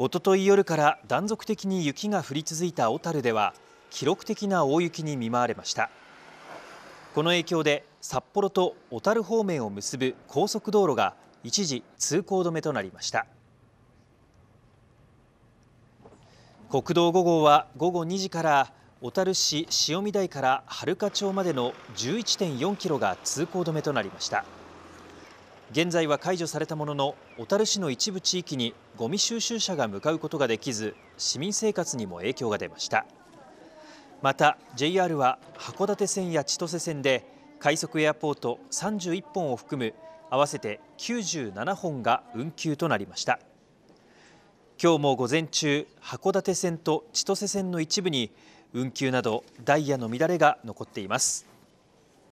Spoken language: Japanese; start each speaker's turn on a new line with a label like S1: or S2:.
S1: おととい夜から断続的に雪が降り続いた小樽では記録的な大雪に見舞われましたこの影響で札幌と小樽方面を結ぶ高速道路が一時通行止めとなりました国道5号は午後2時から小樽市塩見台から春香町までの11.4キロが通行止めとなりました。現在は解除されたものの小樽市の一部地域にゴミ収集車が向かうことができず市民生活にも影響が出ましたまた JR は函館線や千歳線で快速エアポート31本を含む合わせて97本が運休となりました今日も午前中函館線と千歳線の一部に運休などダイヤの乱れが残っています